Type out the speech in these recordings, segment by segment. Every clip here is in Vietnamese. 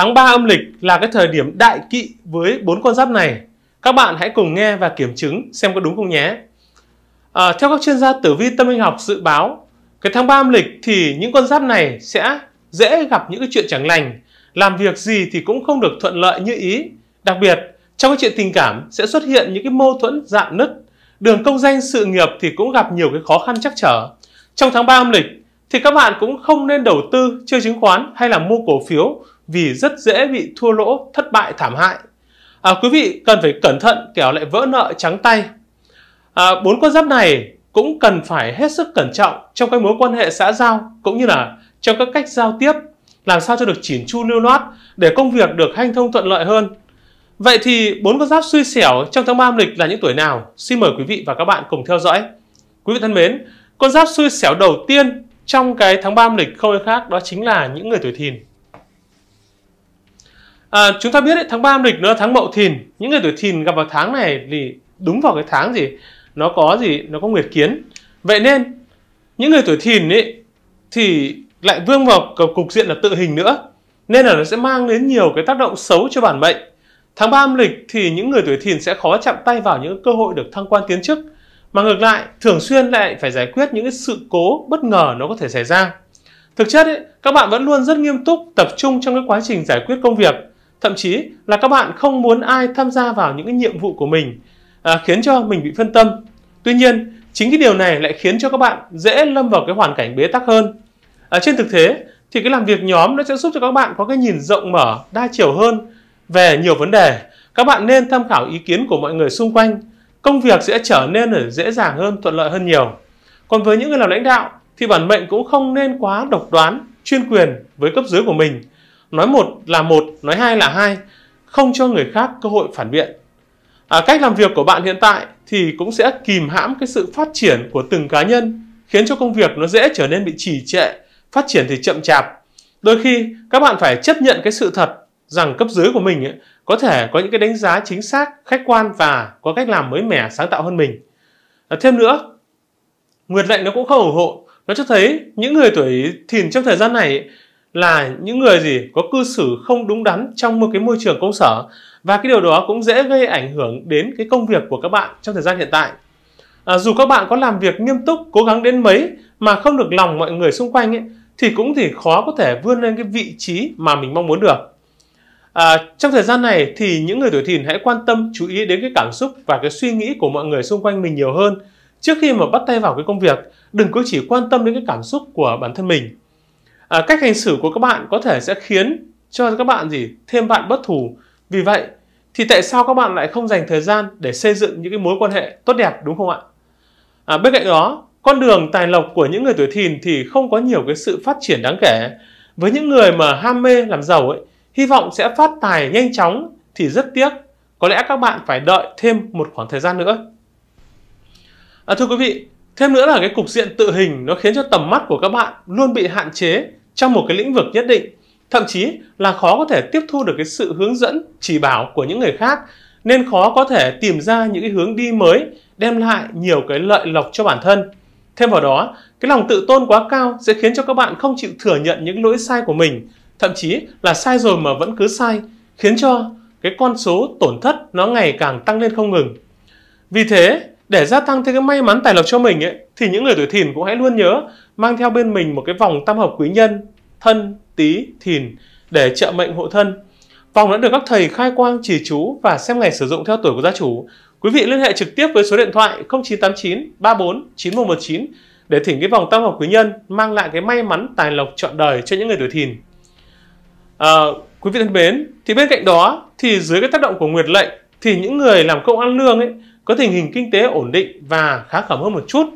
Tháng 3 âm lịch là cái thời điểm đại kỵ với bốn con giáp này. Các bạn hãy cùng nghe và kiểm chứng xem có đúng không nhé. À, theo các chuyên gia tử vi tâm linh học dự báo, cái tháng 3 âm lịch thì những con giáp này sẽ dễ gặp những cái chuyện chẳng lành, làm việc gì thì cũng không được thuận lợi như ý. Đặc biệt, trong cái chuyện tình cảm sẽ xuất hiện những cái mâu thuẫn dạn nứt, đường công danh sự nghiệp thì cũng gặp nhiều cái khó khăn chắc trở. Trong tháng 3 âm lịch thì các bạn cũng không nên đầu tư chơi chứng khoán hay là mua cổ phiếu vì rất dễ bị thua lỗ, thất bại thảm hại. À, quý vị cần phải cẩn thận kẻo lại vỡ nợ trắng tay. À, bốn à, con giáp này cũng cần phải hết sức cẩn trọng trong các mối quan hệ xã giao cũng như là trong các cách giao tiếp làm sao cho được chỉn chu lưu loát để công việc được hanh thông thuận lợi hơn. Vậy thì bốn con giáp suy xẻo trong tháng 3 âm lịch là những tuổi nào? Xin mời quý vị và các bạn cùng theo dõi. Quý vị thân mến, con giáp suy xẻo đầu tiên trong cái tháng 3 âm lịch không ai khác đó chính là những người tuổi thìn. À, chúng ta biết đấy, tháng 3 âm lịch nó là tháng Mậu Thìn. Những người tuổi Thìn gặp vào tháng này thì đúng vào cái tháng gì nó có gì nó có nguyệt kiến. Vậy nên những người tuổi Thìn ấy thì lại vương vào cục diện là tự hình nữa. Nên là nó sẽ mang đến nhiều cái tác động xấu cho bản mệnh. Tháng 3 âm lịch thì những người tuổi Thìn sẽ khó chạm tay vào những cơ hội được thăng quan tiến chức mà ngược lại thường xuyên lại phải giải quyết những cái sự cố bất ngờ nó có thể xảy ra. Thực chất ấy, các bạn vẫn luôn rất nghiêm túc tập trung trong cái quá trình giải quyết công việc Thậm chí là các bạn không muốn ai tham gia vào những cái nhiệm vụ của mình à, khiến cho mình bị phân tâm. Tuy nhiên, chính cái điều này lại khiến cho các bạn dễ lâm vào cái hoàn cảnh bế tắc hơn. À, trên thực tế thì cái làm việc nhóm nó sẽ giúp cho các bạn có cái nhìn rộng mở, đa chiều hơn về nhiều vấn đề. Các bạn nên tham khảo ý kiến của mọi người xung quanh. Công việc sẽ trở nên dễ dàng hơn, thuận lợi hơn nhiều. Còn với những người làm lãnh đạo thì bản mệnh cũng không nên quá độc đoán, chuyên quyền với cấp dưới của mình nói một là một nói hai là hai không cho người khác cơ hội phản biện à, cách làm việc của bạn hiện tại thì cũng sẽ kìm hãm cái sự phát triển của từng cá nhân khiến cho công việc nó dễ trở nên bị trì trệ phát triển thì chậm chạp đôi khi các bạn phải chấp nhận cái sự thật rằng cấp dưới của mình ấy, có thể có những cái đánh giá chính xác khách quan và có cách làm mới mẻ sáng tạo hơn mình à, thêm nữa nguyệt lệnh nó cũng không ủng hộ nó cho thấy những người tuổi thìn trong thời gian này là những người gì có cư xử không đúng đắn trong một cái môi trường công sở và cái điều đó cũng dễ gây ảnh hưởng đến cái công việc của các bạn trong thời gian hiện tại à, dù các bạn có làm việc nghiêm túc cố gắng đến mấy mà không được lòng mọi người xung quanh ấy, thì cũng thì khó có thể vươn lên cái vị trí mà mình mong muốn được à, trong thời gian này thì những người tuổi thìn hãy quan tâm chú ý đến cái cảm xúc và cái suy nghĩ của mọi người xung quanh mình nhiều hơn trước khi mà bắt tay vào cái công việc đừng có chỉ quan tâm đến cái cảm xúc của bản thân mình à, cách hành xử của các bạn có thể sẽ khiến cho các bạn gì thêm bạn bất thù vì vậy thì tại sao các bạn lại không dành thời gian để xây dựng những cái mối quan hệ tốt đẹp đúng không ạ à, bên cạnh đó con đường tài lộc của những người tuổi thìn thì không có nhiều cái sự phát triển đáng kể với những người mà ham mê làm giàu ấy hy vọng sẽ phát tài nhanh chóng thì rất tiếc có lẽ các bạn phải đợi thêm một khoảng thời gian nữa à, thưa quý vị thêm nữa là cái cục diện tự hình nó khiến cho tầm mắt của các bạn luôn bị hạn chế trong một cái lĩnh vực nhất định thậm chí là khó có thể tiếp thu được cái sự hướng dẫn chỉ bảo của những người khác nên khó có thể tìm ra những cái hướng đi mới đem lại nhiều cái lợi lộc cho bản thân thêm vào đó cái lòng tự tôn quá cao sẽ khiến cho các bạn không chịu thừa nhận những lỗi sai của mình thậm chí là sai rồi mà vẫn cứ sai khiến cho cái con số tổn thất nó ngày càng tăng lên không ngừng vì thế để gia tăng thêm cái may mắn tài lộc cho mình ấy thì những người tuổi thìn cũng hãy luôn nhớ mang theo bên mình một cái vòng tam hợp quý nhân thân tý thìn để trợ mệnh hộ thân vòng đã được các thầy khai quang chỉ chú và xem ngày sử dụng theo tuổi của gia chủ quý vị liên hệ trực tiếp với số điện thoại 0989 34 9119 để thỉnh cái vòng tam hợp quý nhân mang lại cái may mắn tài lộc trọn đời cho những người tuổi thìn à, quý vị thân mến thì bên cạnh đó thì dưới cái tác động của nguyệt lệnh thì những người làm công ăn lương ấy có tình hình kinh tế ổn định và khá khẩm hơn một chút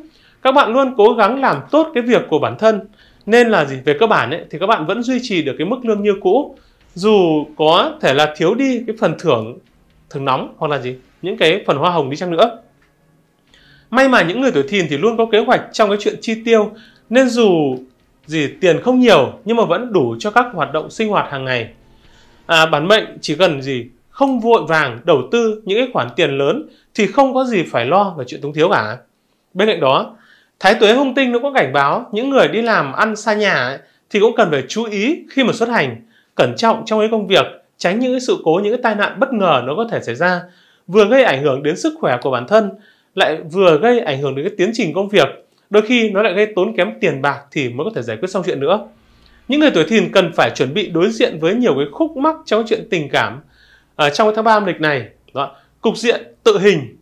các bạn luôn cố gắng làm tốt cái việc của bản thân nên là gì về cơ bản ấy, thì các bạn vẫn duy trì được cái mức lương như cũ dù có thể là thiếu đi cái phần thưởng thưởng nóng hoặc là gì những cái phần hoa hồng đi chăng nữa may mà những người tuổi thìn thì luôn có kế hoạch trong cái chuyện chi tiêu nên dù gì tiền không nhiều nhưng mà vẫn đủ cho các hoạt động sinh hoạt hàng ngày à, bản mệnh chỉ cần gì không vội vàng đầu tư những cái khoản tiền lớn thì không có gì phải lo về chuyện túng thiếu cả. Bên cạnh đó, Thái tuế hung tinh nó có cảnh báo những người đi làm ăn xa nhà ấy, thì cũng cần phải chú ý khi mà xuất hành, cẩn trọng trong cái công việc, tránh những cái sự cố, những cái tai nạn bất ngờ nó có thể xảy ra, vừa gây ảnh hưởng đến sức khỏe của bản thân, lại vừa gây ảnh hưởng đến cái tiến trình công việc, đôi khi nó lại gây tốn kém tiền bạc thì mới có thể giải quyết xong chuyện nữa. Những người tuổi thìn cần phải chuẩn bị đối diện với nhiều cái khúc mắc trong chuyện tình cảm, ở ờ, trong tháng 3 âm lịch này đó, cục diện tự hình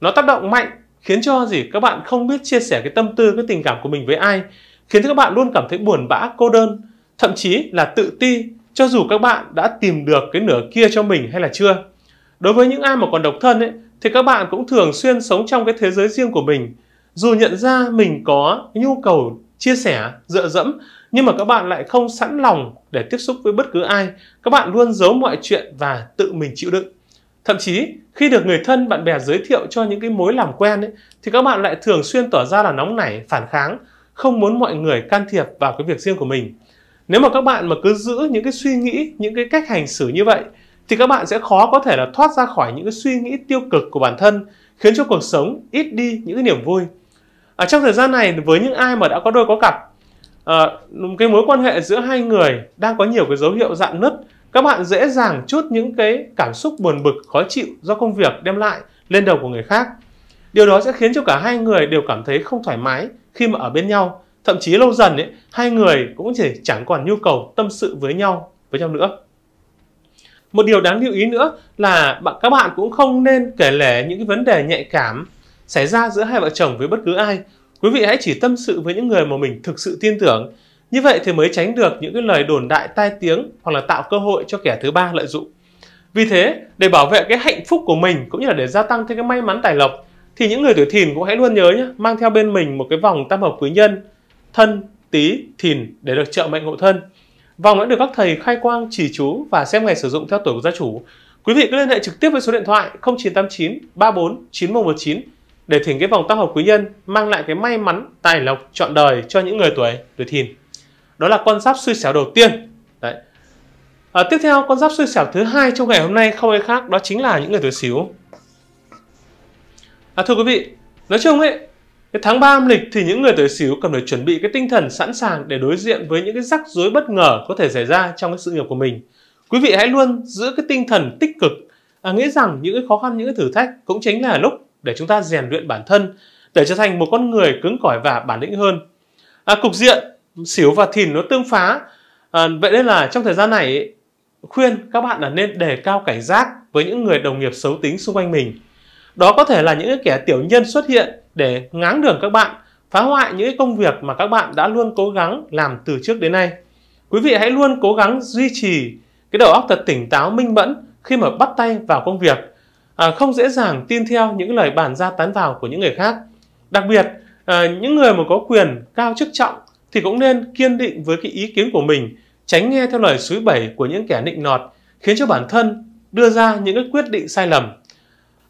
nó tác động mạnh khiến cho gì các bạn không biết chia sẻ cái tâm tư cái tình cảm của mình với ai khiến cho các bạn luôn cảm thấy buồn bã cô đơn thậm chí là tự ti cho dù các bạn đã tìm được cái nửa kia cho mình hay là chưa đối với những ai mà còn độc thân ấy thì các bạn cũng thường xuyên sống trong cái thế giới riêng của mình dù nhận ra mình có nhu cầu chia sẻ dựa dẫm nhưng mà các bạn lại không sẵn lòng để tiếp xúc với bất cứ ai các bạn luôn giấu mọi chuyện và tự mình chịu đựng thậm chí khi được người thân bạn bè giới thiệu cho những cái mối làm quen ấy, thì các bạn lại thường xuyên tỏ ra là nóng nảy phản kháng không muốn mọi người can thiệp vào cái việc riêng của mình nếu mà các bạn mà cứ giữ những cái suy nghĩ những cái cách hành xử như vậy thì các bạn sẽ khó có thể là thoát ra khỏi những cái suy nghĩ tiêu cực của bản thân khiến cho cuộc sống ít đi những cái niềm vui Ở trong thời gian này với những ai mà đã có đôi có cặp à, cái mối quan hệ giữa hai người đang có nhiều cái dấu hiệu dạn nứt các bạn dễ dàng chốt những cái cảm xúc buồn bực khó chịu do công việc đem lại lên đầu của người khác điều đó sẽ khiến cho cả hai người đều cảm thấy không thoải mái khi mà ở bên nhau thậm chí lâu dần ấy, hai người cũng chỉ chẳng còn nhu cầu tâm sự với nhau với nhau nữa một điều đáng lưu ý nữa là các bạn cũng không nên kể lể những cái vấn đề nhạy cảm xảy ra giữa hai vợ chồng với bất cứ ai Quý vị hãy chỉ tâm sự với những người mà mình thực sự tin tưởng. Như vậy thì mới tránh được những cái lời đồn đại tai tiếng hoặc là tạo cơ hội cho kẻ thứ ba lợi dụng. Vì thế, để bảo vệ cái hạnh phúc của mình cũng như là để gia tăng thêm cái may mắn tài lộc thì những người tuổi thìn cũng hãy luôn nhớ nhé, mang theo bên mình một cái vòng tam hợp quý nhân, thân, tý thìn để được trợ mệnh hộ thân. Vòng đã được các thầy khai quang chỉ chú và xem ngày sử dụng theo tuổi của gia chủ. Quý vị cứ liên hệ trực tiếp với số điện thoại 0989 34 9119 để thỉnh cái vòng tác hợp quý nhân mang lại cái may mắn tài lộc chọn đời cho những người tuổi tuổi thìn đó là con giáp xui xẻo đầu tiên đấy à, tiếp theo con giáp xui xẻo thứ hai trong ngày hôm nay không ai khác đó chính là những người tuổi xíu à, thưa quý vị nói chung ấy cái tháng 3 âm lịch thì những người tuổi xíu cần phải chuẩn bị cái tinh thần sẵn sàng để đối diện với những cái rắc rối bất ngờ có thể xảy ra trong cái sự nghiệp của mình. Quý vị hãy luôn giữ cái tinh thần tích cực, à, nghĩ rằng những cái khó khăn, những cái thử thách cũng chính là lúc để chúng ta rèn luyện bản thân để trở thành một con người cứng cỏi và bản lĩnh hơn à, cục diện xỉu và thìn nó tương phá à, vậy nên là trong thời gian này khuyên các bạn là nên đề cao cảnh giác với những người đồng nghiệp xấu tính xung quanh mình đó có thể là những kẻ tiểu nhân xuất hiện để ngáng đường các bạn phá hoại những công việc mà các bạn đã luôn cố gắng làm từ trước đến nay quý vị hãy luôn cố gắng duy trì cái đầu óc thật tỉnh táo minh mẫn khi mà bắt tay vào công việc à, không dễ dàng tin theo những lời bàn ra tán vào của những người khác. Đặc biệt, à, những người mà có quyền cao chức trọng thì cũng nên kiên định với cái ý kiến của mình, tránh nghe theo lời suối bẩy của những kẻ nịnh nọt, khiến cho bản thân đưa ra những cái quyết định sai lầm.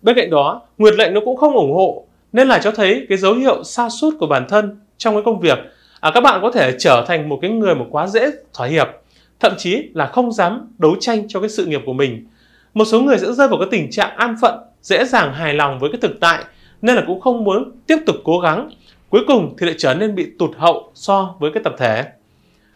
Bên cạnh đó, Nguyệt lệnh nó cũng không ủng hộ, nên là cho thấy cái dấu hiệu xa sút của bản thân trong cái công việc. À, các bạn có thể trở thành một cái người mà quá dễ thỏa hiệp, thậm chí là không dám đấu tranh cho cái sự nghiệp của mình một số người sẽ rơi vào cái tình trạng an phận dễ dàng hài lòng với cái thực tại nên là cũng không muốn tiếp tục cố gắng cuối cùng thì lại trở nên bị tụt hậu so với cái tập thể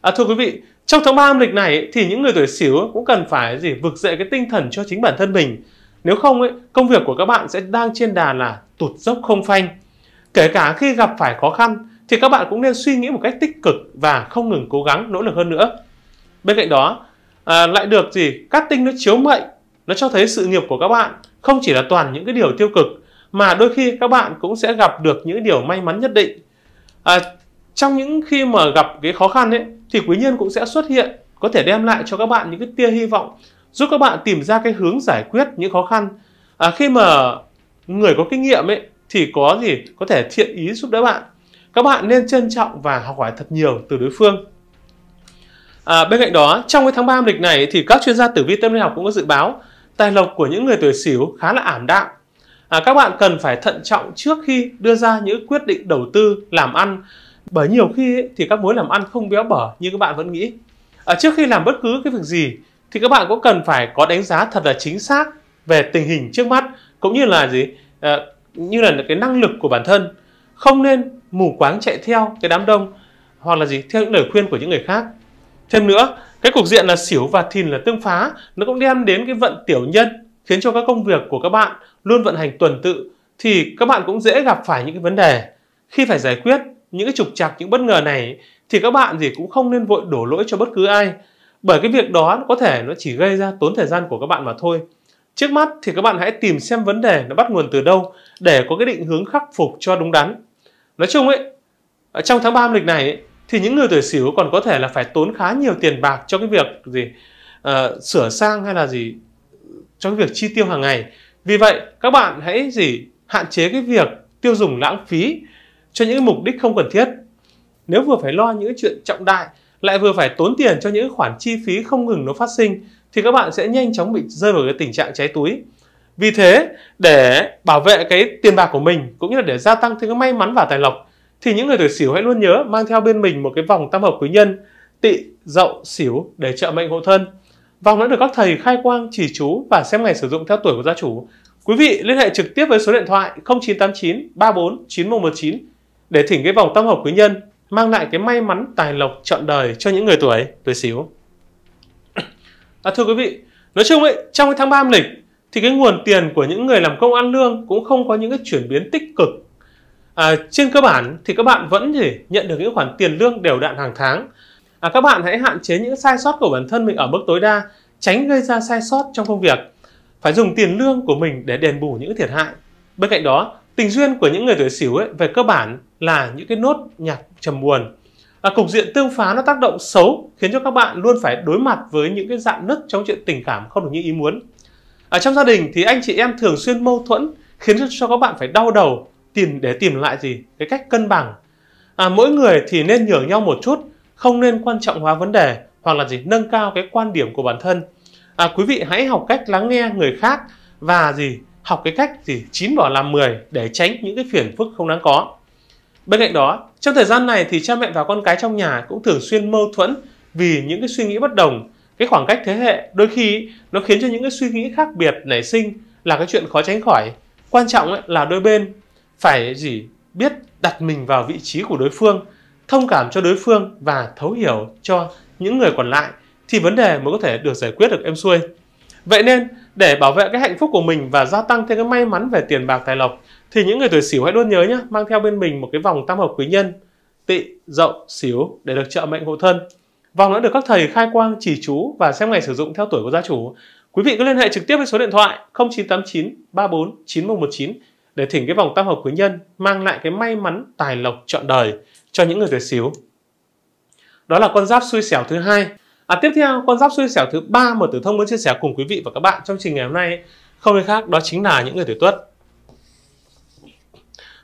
à, thưa quý vị trong tháng 3 âm lịch này thì những người tuổi xỉu cũng cần phải gì vực dậy cái tinh thần cho chính bản thân mình nếu không ấy, công việc của các bạn sẽ đang trên đà là tụt dốc không phanh kể cả khi gặp phải khó khăn thì các bạn cũng nên suy nghĩ một cách tích cực và không ngừng cố gắng nỗ lực hơn nữa bên cạnh đó à, lại được gì các tinh nó chiếu mệnh nó cho thấy sự nghiệp của các bạn không chỉ là toàn những cái điều tiêu cực mà đôi khi các bạn cũng sẽ gặp được những điều may mắn nhất định. À, trong những khi mà gặp cái khó khăn ấy thì quý nhân cũng sẽ xuất hiện có thể đem lại cho các bạn những cái tia hy vọng giúp các bạn tìm ra cái hướng giải quyết những khó khăn à, khi mà người có kinh nghiệm ấy thì có gì có thể thiện ý giúp đỡ bạn các bạn nên trân trọng và học hỏi thật nhiều từ đối phương à, bên cạnh đó trong cái tháng 3 âm lịch này thì các chuyên gia tử vi tâm linh học cũng có dự báo tài lộc của những người tuổi Sửu khá là ảm đạm. À, các bạn cần phải thận trọng trước khi đưa ra những quyết định đầu tư làm ăn bởi nhiều khi ấy, thì các mối làm ăn không béo bở như các bạn vẫn nghĩ. À, trước khi làm bất cứ cái việc gì thì các bạn cũng cần phải có đánh giá thật là chính xác về tình hình trước mắt cũng như là gì à, như là cái năng lực của bản thân không nên mù quáng chạy theo cái đám đông hoặc là gì theo những lời khuyên của những người khác Thêm nữa, cái cục diện là xỉu và thìn là tương phá, nó cũng đem đến cái vận tiểu nhân, khiến cho các công việc của các bạn luôn vận hành tuần tự, thì các bạn cũng dễ gặp phải những cái vấn đề. Khi phải giải quyết những cái trục trặc, những bất ngờ này, thì các bạn gì cũng không nên vội đổ lỗi cho bất cứ ai, bởi cái việc đó có thể nó chỉ gây ra tốn thời gian của các bạn mà thôi. Trước mắt thì các bạn hãy tìm xem vấn đề nó bắt nguồn từ đâu để có cái định hướng khắc phục cho đúng đắn. Nói chung ấy, trong tháng 3 âm lịch này thì những người tuổi sửu còn có thể là phải tốn khá nhiều tiền bạc cho cái việc gì uh, sửa sang hay là gì cho cái việc chi tiêu hàng ngày vì vậy các bạn hãy gì hạn chế cái việc tiêu dùng lãng phí cho những mục đích không cần thiết nếu vừa phải lo những chuyện trọng đại lại vừa phải tốn tiền cho những khoản chi phí không ngừng nó phát sinh thì các bạn sẽ nhanh chóng bị rơi vào cái tình trạng cháy túi vì thế để bảo vệ cái tiền bạc của mình cũng như là để gia tăng thêm cái may mắn và tài lộc thì những người tuổi Sửu hãy luôn nhớ mang theo bên mình một cái vòng tam hợp quý nhân Tỵ, Dậu, Sửu để trợ mệnh hộ thân. Vòng đã được các thầy khai quang chỉ chú và xem ngày sử dụng theo tuổi của gia chủ. Quý vị liên hệ trực tiếp với số điện thoại 0989 34 9119 để thỉnh cái vòng tam hợp quý nhân mang lại cái may mắn tài lộc trọn đời cho những người tuổi tuổi Sửu. À, thưa quý vị, nói chung ấy, trong cái tháng 3 âm lịch thì cái nguồn tiền của những người làm công ăn lương cũng không có những cái chuyển biến tích cực À, trên cơ bản thì các bạn vẫn thể nhận được những khoản tiền lương đều đặn hàng tháng. À, các bạn hãy hạn chế những sai sót của bản thân mình ở mức tối đa, tránh gây ra sai sót trong công việc. Phải dùng tiền lương của mình để đền bù những thiệt hại. Bên cạnh đó, tình duyên của những người tuổi xỉu ấy, về cơ bản là những cái nốt nhạc trầm buồn. À, cục diện tương phá nó tác động xấu khiến cho các bạn luôn phải đối mặt với những cái dạng nứt trong chuyện tình cảm không được như ý muốn. À, trong gia đình thì anh chị em thường xuyên mâu thuẫn khiến cho các bạn phải đau đầu tìm để tìm lại gì cái cách cân bằng à, mỗi người thì nên nhường nhau một chút không nên quan trọng hóa vấn đề hoặc là gì nâng cao cái quan điểm của bản thân à, quý vị hãy học cách lắng nghe người khác và gì học cái cách gì chín bỏ làm 10 để tránh những cái phiền phức không đáng có bên cạnh đó trong thời gian này thì cha mẹ và con cái trong nhà cũng thường xuyên mâu thuẫn vì những cái suy nghĩ bất đồng cái khoảng cách thế hệ đôi khi nó khiến cho những cái suy nghĩ khác biệt nảy sinh là cái chuyện khó tránh khỏi quan trọng ấy, là đôi bên phải gì biết đặt mình vào vị trí của đối phương thông cảm cho đối phương và thấu hiểu cho những người còn lại thì vấn đề mới có thể được giải quyết được em xuôi vậy nên để bảo vệ cái hạnh phúc của mình và gia tăng thêm cái may mắn về tiền bạc tài lộc thì những người tuổi sửu hãy luôn nhớ nhé mang theo bên mình một cái vòng tam hợp quý nhân tị dậu sửu để được trợ mệnh hộ thân vòng đã được các thầy khai quang chỉ chú và xem ngày sử dụng theo tuổi của gia chủ quý vị cứ liên hệ trực tiếp với số điện thoại 0989 34 9119 để thỉnh cái vòng tam hợp quý nhân mang lại cái may mắn tài lộc trọn đời cho những người tuổi xíu. Đó là con giáp xui xẻo thứ hai. À, tiếp theo con giáp xui xẻo thứ ba mà tử thông muốn chia sẻ cùng quý vị và các bạn trong trình ngày hôm nay không ai khác đó chính là những người tuổi tuất.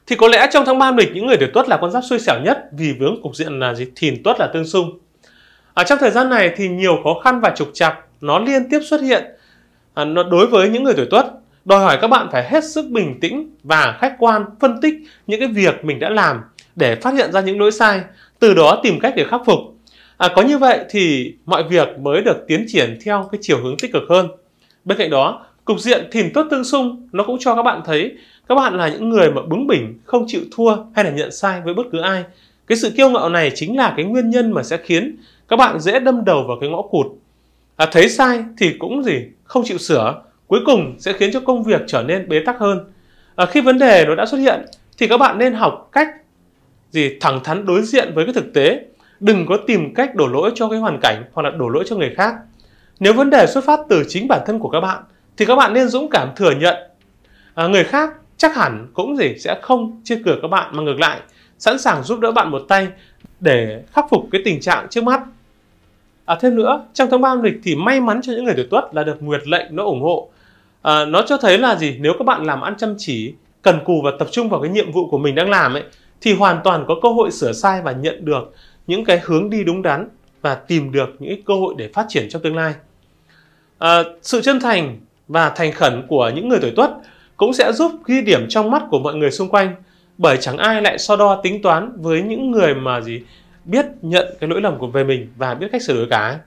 Thì có lẽ trong tháng 3 âm lịch những người tuổi tuất là con giáp xui xẻo nhất vì vướng cục diện là gì? Thìn tuất là tương xung. À, trong thời gian này thì nhiều khó khăn và trục trặc nó liên tiếp xuất hiện à, nó đối với những người tuổi tuất đòi hỏi các bạn phải hết sức bình tĩnh và khách quan phân tích những cái việc mình đã làm để phát hiện ra những lỗi sai, từ đó tìm cách để khắc phục. À, có như vậy thì mọi việc mới được tiến triển theo cái chiều hướng tích cực hơn. Bên cạnh đó, cục diện thìn tốt tương xung nó cũng cho các bạn thấy các bạn là những người mà bướng bỉnh, không chịu thua hay là nhận sai với bất cứ ai. Cái sự kiêu ngạo này chính là cái nguyên nhân mà sẽ khiến các bạn dễ đâm đầu vào cái ngõ cụt. À, thấy sai thì cũng gì, không chịu sửa, cuối cùng sẽ khiến cho công việc trở nên bế tắc hơn à, khi vấn đề nó đã xuất hiện thì các bạn nên học cách gì thẳng thắn đối diện với cái thực tế đừng có tìm cách đổ lỗi cho cái hoàn cảnh hoặc là đổ lỗi cho người khác nếu vấn đề xuất phát từ chính bản thân của các bạn thì các bạn nên dũng cảm thừa nhận à, người khác chắc hẳn cũng gì sẽ không chia cửa các bạn mà ngược lại sẵn sàng giúp đỡ bạn một tay để khắc phục cái tình trạng trước mắt à, thêm nữa trong tháng ba âm lịch thì may mắn cho những người tuổi tuất là được nguyệt lệnh nó ủng hộ à, nó cho thấy là gì nếu các bạn làm ăn chăm chỉ cần cù và tập trung vào cái nhiệm vụ của mình đang làm ấy thì hoàn toàn có cơ hội sửa sai và nhận được những cái hướng đi đúng đắn và tìm được những cơ hội để phát triển trong tương lai à, sự chân thành và thành khẩn của những người tuổi tuất cũng sẽ giúp ghi điểm trong mắt của mọi người xung quanh bởi chẳng ai lại so đo tính toán với những người mà gì biết nhận cái lỗi lầm của về mình và biết cách sửa đổi cả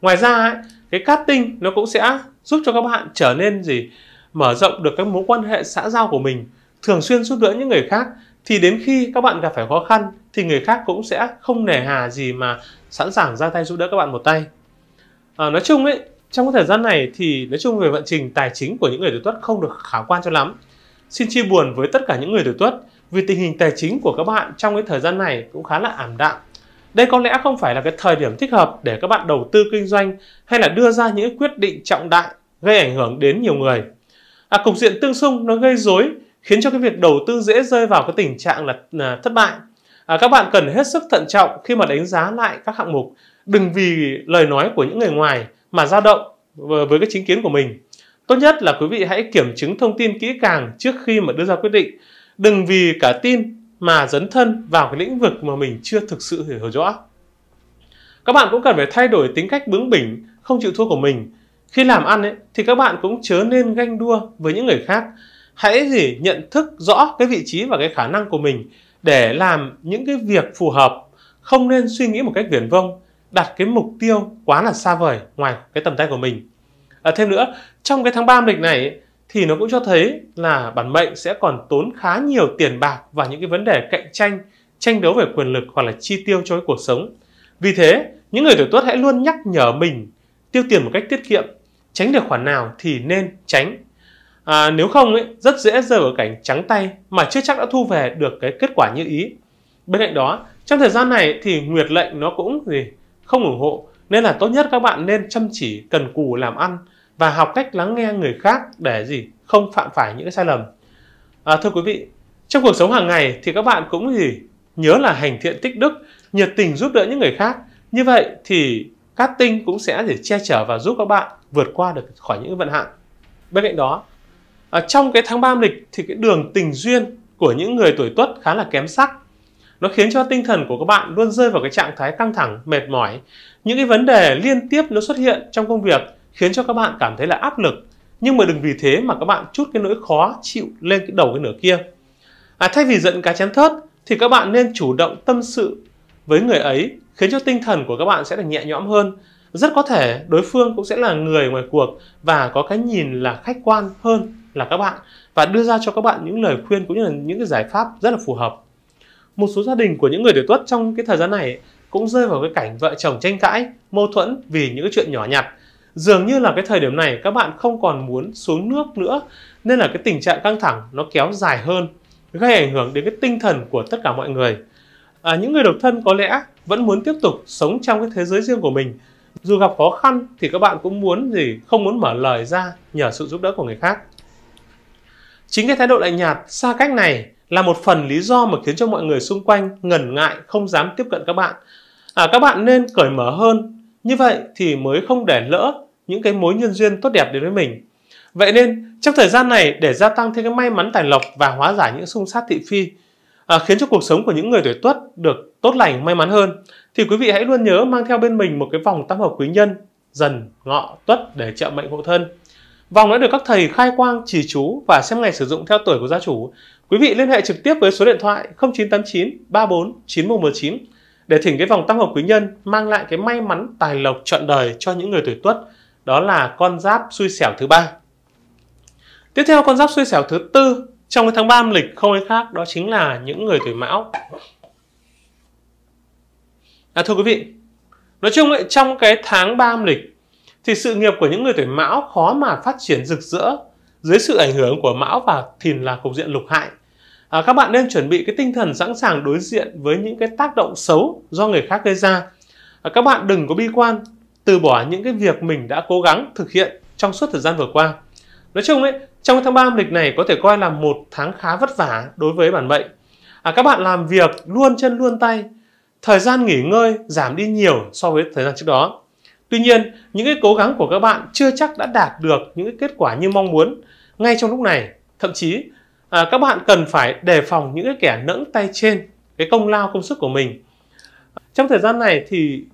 ngoài ra cái casting nó cũng sẽ giúp cho các bạn trở nên gì mở rộng được các mối quan hệ xã giao của mình thường xuyên giúp đỡ những người khác thì đến khi các bạn gặp phải khó khăn thì người khác cũng sẽ không nề hà gì mà sẵn sàng ra tay giúp đỡ các bạn một tay à, nói chung ấy trong cái thời gian này thì nói chung về vận trình tài chính của những người tuổi tuất không được khả quan cho lắm xin chia buồn với tất cả những người tuổi tuất vì tình hình tài chính của các bạn trong cái thời gian này cũng khá là ảm đạm đây có lẽ không phải là cái thời điểm thích hợp để các bạn đầu tư kinh doanh hay là đưa ra những quyết định trọng đại gây ảnh hưởng đến nhiều người. À, cục diện tương xung nó gây rối khiến cho cái việc đầu tư dễ rơi vào cái tình trạng là, là thất bại. À, các bạn cần hết sức thận trọng khi mà đánh giá lại các hạng mục, đừng vì lời nói của những người ngoài mà dao động với cái chính kiến của mình. Tốt nhất là quý vị hãy kiểm chứng thông tin kỹ càng trước khi mà đưa ra quyết định. Đừng vì cả tin mà dấn thân vào cái lĩnh vực mà mình chưa thực sự hiểu rõ. Các bạn cũng cần phải thay đổi tính cách bướng bỉnh, không chịu thua của mình. Khi làm ăn ấy, thì các bạn cũng chớ nên ganh đua với những người khác. Hãy gì nhận thức rõ cái vị trí và cái khả năng của mình để làm những cái việc phù hợp, không nên suy nghĩ một cách viển vông, đặt cái mục tiêu quá là xa vời ngoài cái tầm tay của mình. À, thêm nữa, trong cái tháng 3 âm lịch này thì nó cũng cho thấy là bản mệnh sẽ còn tốn khá nhiều tiền bạc và những cái vấn đề cạnh tranh, tranh đấu về quyền lực hoặc là chi tiêu cho cái cuộc sống. Vì thế, những người tuổi tuất hãy luôn nhắc nhở mình tiêu tiền một cách tiết kiệm, tránh được khoản nào thì nên tránh. À, nếu không ấy, rất dễ rơi vào cảnh trắng tay mà chưa chắc đã thu về được cái kết quả như ý. Bên cạnh đó, trong thời gian này thì nguyệt lệnh nó cũng gì không ủng hộ nên là tốt nhất các bạn nên chăm chỉ cần cù làm ăn và học cách lắng nghe người khác để gì không phạm phải những cái sai lầm à, thưa quý vị trong cuộc sống hàng ngày thì các bạn cũng gì nhớ là hành thiện tích đức nhiệt tình giúp đỡ những người khác như vậy thì cát tinh cũng sẽ để che chở và giúp các bạn vượt qua được khỏi những vận hạn bên cạnh đó à, trong cái tháng ba lịch thì cái đường tình duyên của những người tuổi tuất khá là kém sắc nó khiến cho tinh thần của các bạn luôn rơi vào cái trạng thái căng thẳng mệt mỏi những cái vấn đề liên tiếp nó xuất hiện trong công việc khiến cho các bạn cảm thấy là áp lực nhưng mà đừng vì thế mà các bạn chút cái nỗi khó chịu lên cái đầu cái nửa kia à, thay vì giận cá chén thớt thì các bạn nên chủ động tâm sự với người ấy khiến cho tinh thần của các bạn sẽ được nhẹ nhõm hơn rất có thể đối phương cũng sẽ là người ngoài cuộc và có cái nhìn là khách quan hơn là các bạn và đưa ra cho các bạn những lời khuyên cũng như là những cái giải pháp rất là phù hợp một số gia đình của những người tuổi tuất trong cái thời gian này cũng rơi vào cái cảnh vợ chồng tranh cãi mâu thuẫn vì những cái chuyện nhỏ nhặt dường như là cái thời điểm này các bạn không còn muốn xuống nước nữa nên là cái tình trạng căng thẳng nó kéo dài hơn gây ảnh hưởng đến cái tinh thần của tất cả mọi người à, những người độc thân có lẽ vẫn muốn tiếp tục sống trong cái thế giới riêng của mình dù gặp khó khăn thì các bạn cũng muốn gì không muốn mở lời ra nhờ sự giúp đỡ của người khác chính cái thái độ lạnh nhạt xa cách này là một phần lý do mà khiến cho mọi người xung quanh ngần ngại không dám tiếp cận các bạn à, các bạn nên cởi mở hơn như vậy thì mới không để lỡ những cái mối nhân duyên tốt đẹp đến với mình vậy nên trong thời gian này để gia tăng thêm cái may mắn tài lộc và hóa giải những xung sát thị phi à, khiến cho cuộc sống của những người tuổi tuất được tốt lành may mắn hơn thì quý vị hãy luôn nhớ mang theo bên mình một cái vòng tam hợp quý nhân dần ngọ tuất để trợ mệnh hộ thân vòng đã được các thầy khai quang chỉ chú và xem ngày sử dụng theo tuổi của gia chủ quý vị liên hệ trực tiếp với số điện thoại 0989 34 9119 để thỉnh cái vòng tam hợp quý nhân mang lại cái may mắn tài lộc trọn đời cho những người tuổi tuất đó là con giáp xui xẻo thứ ba tiếp theo con giáp xui xẻo thứ tư trong cái tháng 3 âm lịch không ai khác đó chính là những người tuổi mão à, thưa quý vị nói chung ấy, trong cái tháng 3 âm lịch thì sự nghiệp của những người tuổi mão khó mà phát triển rực rỡ dưới sự ảnh hưởng của mão và thìn là cục diện lục hại à, các bạn nên chuẩn bị cái tinh thần sẵn sàng đối diện với những cái tác động xấu do người khác gây ra à, các bạn đừng có bi quan từ bỏ những cái việc mình đã cố gắng thực hiện trong suốt thời gian vừa qua. Nói chung ấy, trong tháng 3 âm lịch này có thể coi là một tháng khá vất vả đối với bản mệnh. À, các bạn làm việc luôn chân luôn tay, thời gian nghỉ ngơi giảm đi nhiều so với thời gian trước đó. Tuy nhiên, những cái cố gắng của các bạn chưa chắc đã đạt được những cái kết quả như mong muốn ngay trong lúc này. Thậm chí, à, các bạn cần phải đề phòng những cái kẻ nẫng tay trên cái công lao công sức của mình. Trong thời gian này thì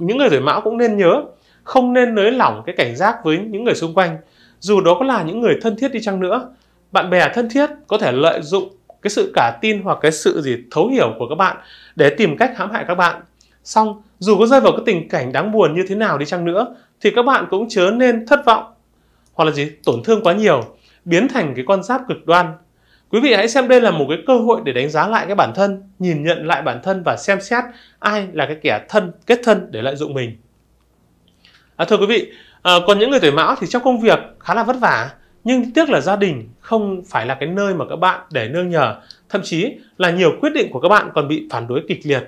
những người tuổi mão cũng nên nhớ không nên nới lỏng cái cảnh giác với những người xung quanh dù đó có là những người thân thiết đi chăng nữa bạn bè thân thiết có thể lợi dụng cái sự cả tin hoặc cái sự gì thấu hiểu của các bạn để tìm cách hãm hại các bạn xong dù có rơi vào cái tình cảnh đáng buồn như thế nào đi chăng nữa thì các bạn cũng chớ nên thất vọng hoặc là gì tổn thương quá nhiều biến thành cái con giáp cực đoan Quý vị hãy xem đây là một cái cơ hội để đánh giá lại cái bản thân, nhìn nhận lại bản thân và xem xét ai là cái kẻ thân kết thân để lợi dụng mình. À, thưa quý vị, à, còn những người tuổi mão thì trong công việc khá là vất vả, nhưng tiếc là gia đình không phải là cái nơi mà các bạn để nương nhờ, thậm chí là nhiều quyết định của các bạn còn bị phản đối kịch liệt.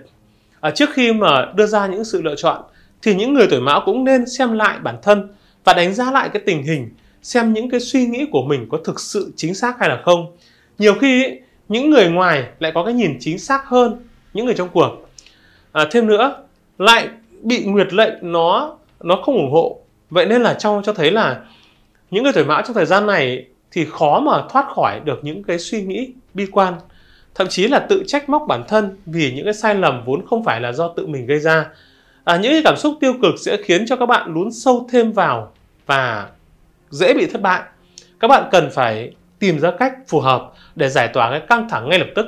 À, trước khi mà đưa ra những sự lựa chọn thì những người tuổi mão cũng nên xem lại bản thân và đánh giá lại cái tình hình, xem những cái suy nghĩ của mình có thực sự chính xác hay là không nhiều khi ý, những người ngoài lại có cái nhìn chính xác hơn những người trong cuộc à, thêm nữa lại bị nguyệt lệnh nó nó không ủng hộ vậy nên là trong cho thấy là những người tuổi mão trong thời gian này thì khó mà thoát khỏi được những cái suy nghĩ bi quan thậm chí là tự trách móc bản thân vì những cái sai lầm vốn không phải là do tự mình gây ra à, những cái cảm xúc tiêu cực sẽ khiến cho các bạn lún sâu thêm vào và dễ bị thất bại các bạn cần phải tìm ra cách phù hợp để giải tỏa cái căng thẳng ngay lập tức.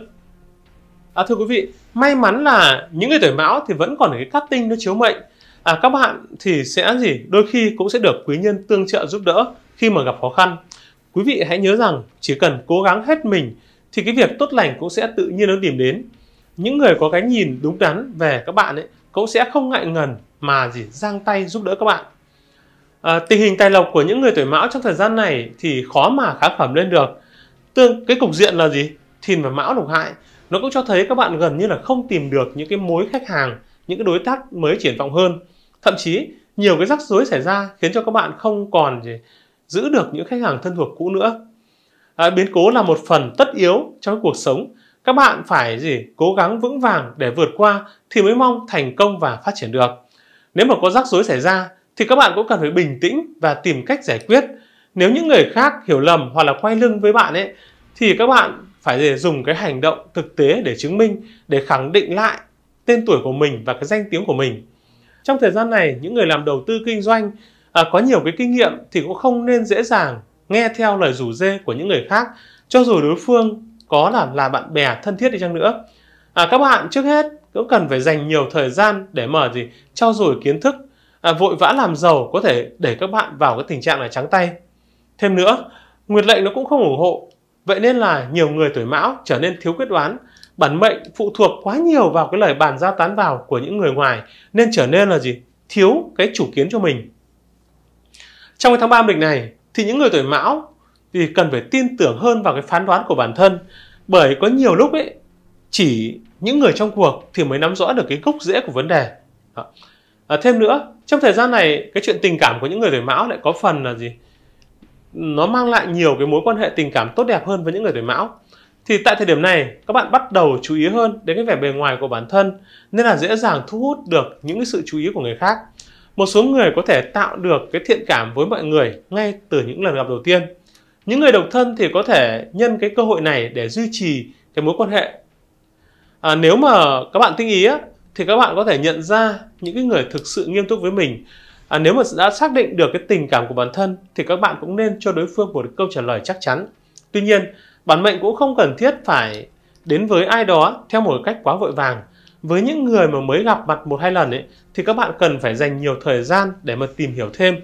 À, thưa quý vị, may mắn là những người tuổi mão thì vẫn còn cái cát tinh nó chiếu mệnh. À, các bạn thì sẽ gì? Đôi khi cũng sẽ được quý nhân tương trợ giúp đỡ khi mà gặp khó khăn. Quý vị hãy nhớ rằng chỉ cần cố gắng hết mình thì cái việc tốt lành cũng sẽ tự nhiên nó tìm đến. Những người có cái nhìn đúng đắn về các bạn ấy cũng sẽ không ngại ngần mà gì giang tay giúp đỡ các bạn. À, tình hình tài lộc của những người tuổi mão trong thời gian này thì khó mà khá phẩm lên được. Tương cái cục diện là gì? Thìn và mão độc hại. Nó cũng cho thấy các bạn gần như là không tìm được những cái mối khách hàng, những cái đối tác mới triển vọng hơn. Thậm chí nhiều cái rắc rối xảy ra khiến cho các bạn không còn gì giữ được những khách hàng thân thuộc cũ nữa. À, biến cố là một phần tất yếu trong cuộc sống. Các bạn phải gì cố gắng vững vàng để vượt qua thì mới mong thành công và phát triển được. Nếu mà có rắc rối xảy ra thì các bạn cũng cần phải bình tĩnh và tìm cách giải quyết. Nếu những người khác hiểu lầm hoặc là quay lưng với bạn ấy thì các bạn phải để dùng cái hành động thực tế để chứng minh, để khẳng định lại tên tuổi của mình và cái danh tiếng của mình. Trong thời gian này, những người làm đầu tư kinh doanh à, có nhiều cái kinh nghiệm thì cũng không nên dễ dàng nghe theo lời rủ dê của những người khác, cho dù đối phương có là là bạn bè thân thiết đi chăng nữa. À, các bạn trước hết cũng cần phải dành nhiều thời gian để mở gì trao dồi kiến thức à, vội vã làm giàu có thể để các bạn vào cái tình trạng là trắng tay thêm nữa nguyệt lệnh nó cũng không ủng hộ vậy nên là nhiều người tuổi mão trở nên thiếu quyết đoán bản mệnh phụ thuộc quá nhiều vào cái lời bàn giao tán vào của những người ngoài nên trở nên là gì thiếu cái chủ kiến cho mình trong cái tháng ba âm lịch này thì những người tuổi mão thì cần phải tin tưởng hơn vào cái phán đoán của bản thân bởi có nhiều lúc ấy chỉ những người trong cuộc thì mới nắm rõ được cái gốc rễ của vấn đề à, thêm nữa trong thời gian này cái chuyện tình cảm của những người tuổi mão lại có phần là gì nó mang lại nhiều cái mối quan hệ tình cảm tốt đẹp hơn với những người tuổi mão thì tại thời điểm này các bạn bắt đầu chú ý hơn đến cái vẻ bề ngoài của bản thân nên là dễ dàng thu hút được những cái sự chú ý của người khác một số người có thể tạo được cái thiện cảm với mọi người ngay từ những lần gặp đầu tiên những người độc thân thì có thể nhân cái cơ hội này để duy trì cái mối quan hệ à, nếu mà các bạn tinh ý á, thì các bạn có thể nhận ra những cái người thực sự nghiêm túc với mình à, nếu mà đã xác định được cái tình cảm của bản thân thì các bạn cũng nên cho đối phương một câu trả lời chắc chắn tuy nhiên bản mệnh cũng không cần thiết phải đến với ai đó theo một cách quá vội vàng với những người mà mới gặp mặt một hai lần ấy thì các bạn cần phải dành nhiều thời gian để mà tìm hiểu thêm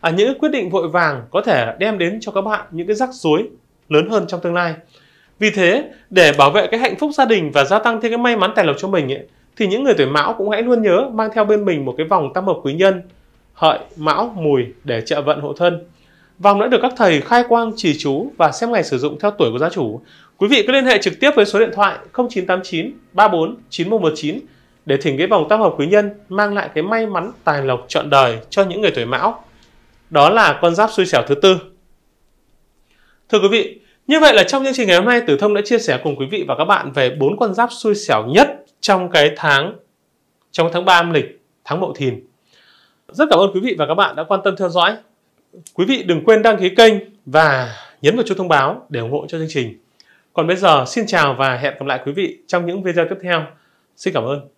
à, những quyết định vội vàng có thể đem đến cho các bạn những cái rắc rối lớn hơn trong tương lai vì thế để bảo vệ cái hạnh phúc gia đình và gia tăng thêm cái may mắn tài lộc cho mình ấy, thì những người tuổi mão cũng hãy luôn nhớ mang theo bên mình một cái vòng tam hợp quý nhân hợi mão mùi để trợ vận hộ thân vòng đã được các thầy khai quang chỉ chú và xem ngày sử dụng theo tuổi của gia chủ quý vị cứ liên hệ trực tiếp với số điện thoại 0989 34 9119 để thỉnh cái vòng tam hợp quý nhân mang lại cái may mắn tài lộc trọn đời cho những người tuổi mão đó là con giáp xui xẻo thứ tư thưa quý vị như vậy là trong chương trình ngày hôm nay tử thông đã chia sẻ cùng quý vị và các bạn về bốn con giáp xui xẻo nhất trong cái tháng trong tháng 3 âm lịch tháng Mậu Thìn. Rất cảm ơn quý vị và các bạn đã quan tâm theo dõi. Quý vị đừng quên đăng ký kênh và nhấn vào chuông thông báo để ủng hộ cho chương trình. Còn bây giờ xin chào và hẹn gặp lại quý vị trong những video tiếp theo. Xin cảm ơn.